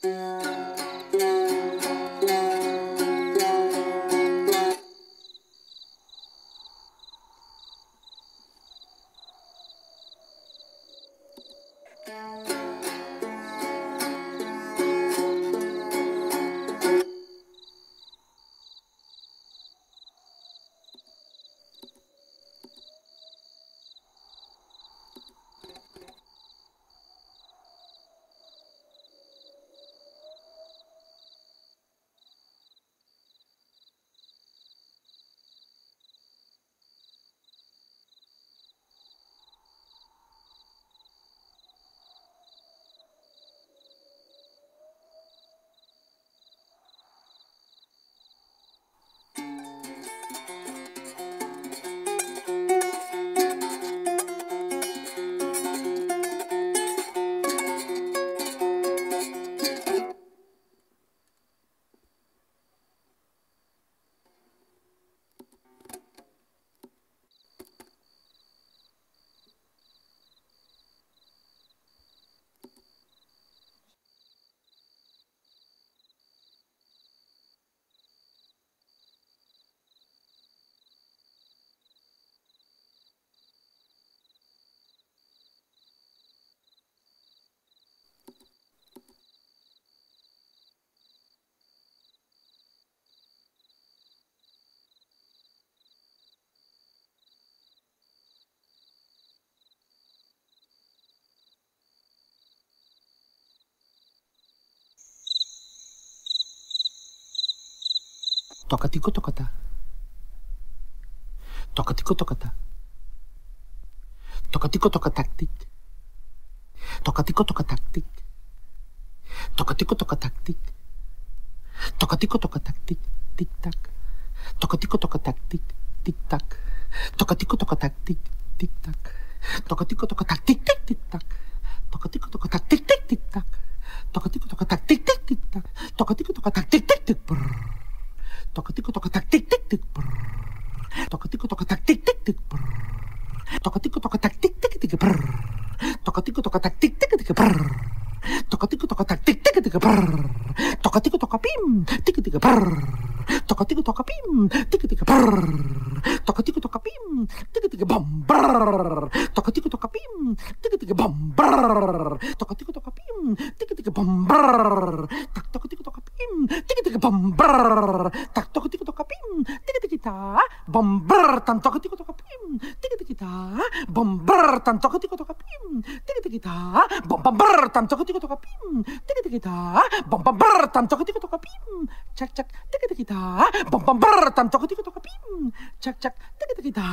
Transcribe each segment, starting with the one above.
Música Toca tico tocatá. Toca tico tocatá. Toca tico tocatactic. Toca tico tocatactic. Toca tico tocatactic. Toca tico tocatactic. Tic tac. Toca tico tocatactic. Tic tac. Toca tico tocatactic. Tic tac. Toca tico tocatactic. Tic tic tac. Toca tico tocatactic. Tic tic tac. Toca tico tocatactic. Tic tic tac. Toca tico Tic Tic tac. Tocatico, tocatak, tic, tic, tic, brrr. Tocatico, tocatak, tic, tic, tic, brrr. Tocatico, tocatak, tic, tic, tic, brrr. Tocatico, tocatak, tic, tic, tic, brrr. Tocatico, tocatak, tic, pim, tic, brrr. Tocatico, tocapim, tic, tic, brrr. Tocatico, tocapim, tic, tic, brrr. Tocatico, tocapim, tic, tic, bum, brrr. Tocatico, tocapim, tic, tic, bum, brrr. Tocatico, pim, tic, tic, bum, brrr. bomber takto ketika to kapim tiga kita bomber tanto ketika to kapim tiga kita bomber tanto ketika to kapim tiga kita bomber tanto ketika to kapim tiga kita bomber tanto ketika to kapim cak cak tiga kita bomber tanto ketika to kapim cak cak tiga kita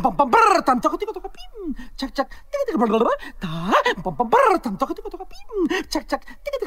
bomber tanto ketika to kapim cak cak tiga tiga bomber ta bomber tanto ketika to kapim cak cak tiga